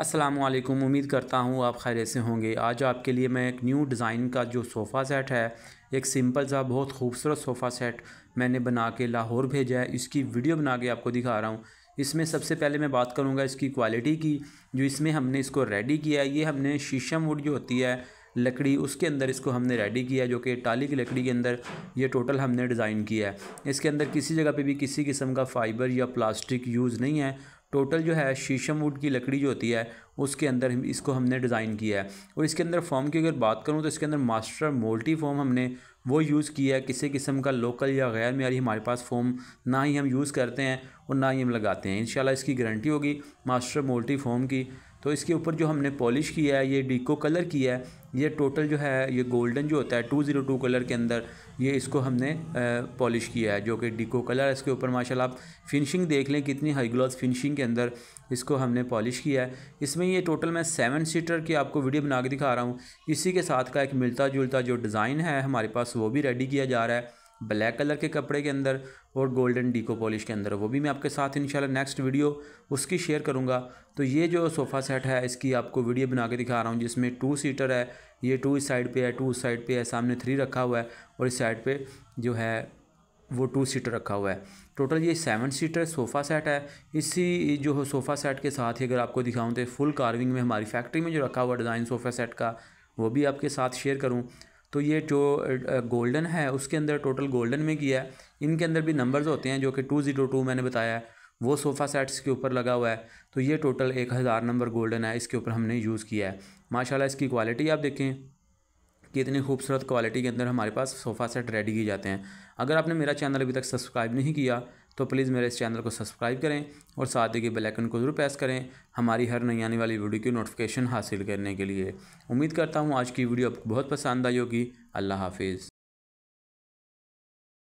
असलम उम्मीद करता हूँ आप खैर से होंगे आज आपके लिए मैं एक न्यू डिज़ाइन का जो सोफ़ा सेट है एक सिंपल सा बहुत खूबसूरत सोफ़ा सेट मैंने बना के लाहौर भेजा है इसकी वीडियो बना के आपको दिखा रहा हूँ इसमें सबसे पहले मैं बात करूँगा इसकी क्वालिटी की जो इसमें हमने इसको रेडी किया है ये हमने शीशम वुड जो होती है लकड़ी उसके अंदर इसको हमने रेडी किया जो कि टाली की लकड़ी के अंदर ये टोटल हमने डिज़ाइन किया है इसके अंदर किसी जगह पे भी किसी किस्म का फ़ाइबर या प्लास्टिक यूज़ नहीं है टोटल जो है शीशम वुड की लकड़ी जो होती है उसके अंदर इसको हमने डिज़ाइन किया है और इसके अंदर फॉर्म की अगर बात करूँ तो इसके अंदर मास्टर मोल्टी फॉर्म हमने वो यूज़ किया है किसी किस्म का लोकल या गैर मीरी हमारे पास फॉर्म ना ही हम यूज़ करते हैं और ना ही हम लगाते हैं इन इसकी गारंटी होगी मास्टर मोल्टी फॉर्म की तो इसके ऊपर जो हमने पॉलिश किया है ये डीको कलर किया है ये टोटल जो है ये गोल्डन जो होता है टू ज़ीरो टू कलर के अंदर ये इसको हमने पॉलिश किया है जो कि डिको कलर है इसके ऊपर माशाल्लाह आप फिनिशिंग देख लें कितनी हाई ग्लॉस फिनिशिंग के अंदर इसको हमने पॉलिश किया है इसमें ये टोटल मैं सेवन सीटर की आपको वीडियो बना के दिखा रहा हूँ इसी के साथ का एक मिलता जुलता जो डिज़ाइन है हमारे पास वो भी रेडी किया जा रहा है ब्लैक कलर के कपड़े के अंदर और गोल्डन डीको पॉलिश के अंदर वो भी मैं आपके साथ इंशाल्लाह नेक्स्ट वीडियो उसकी शेयर करूँगा तो ये जो सोफ़ा सेट है इसकी आपको वीडियो बना के दिखा रहा हूँ जिसमें टू सीटर है ये टू इस साइड पे है टू उस साइड पे है सामने थ्री रखा हुआ है और इस साइड पर जो है वो टू सीटर रखा हुआ है टोटल ये सेवन सीटर सोफ़ा सेट है इसी जो सोफ़ा सेट के साथ ही अगर आपको दिखाऊं तो फुल कार्विंग में हमारी फैक्ट्री में जो रखा हुआ डिज़ाइन सोफ़ा सेट का वो भी आपके साथ शेयर करूं तो ये जो गोल्डन है उसके अंदर टोटल गोल्डन में किया है इनके अंदर भी नंबर्स होते हैं जो कि टू ज़ीरो टू मैंने बताया है वो सोफ़ा सेट्स के ऊपर लगा हुआ है तो ये टोटल एक हज़ार नंबर गोल्डन है इसके ऊपर हमने यूज़ किया है माशाल्लाह इसकी क्वालिटी आप देखें कि इतनी खूबसूरत क्वालिटी के अंदर हमारे पास सोफ़ा सेट रेडी किए जाते हैं अगर आपने मेरा चैनल अभी तक सब्सक्राइब नहीं किया तो प्लीज़ मेरे इस चैनल को सब्सक्राइब करें और साथ ही के आइकन को ज़रूर प्रेस करें हमारी हर नई आने वाली वीडियो की नोटिफिकेशन हासिल करने के लिए उम्मीद करता हूँ आज की वीडियो आपको बहुत पसंद आई होगी अल्लाह हाफिज़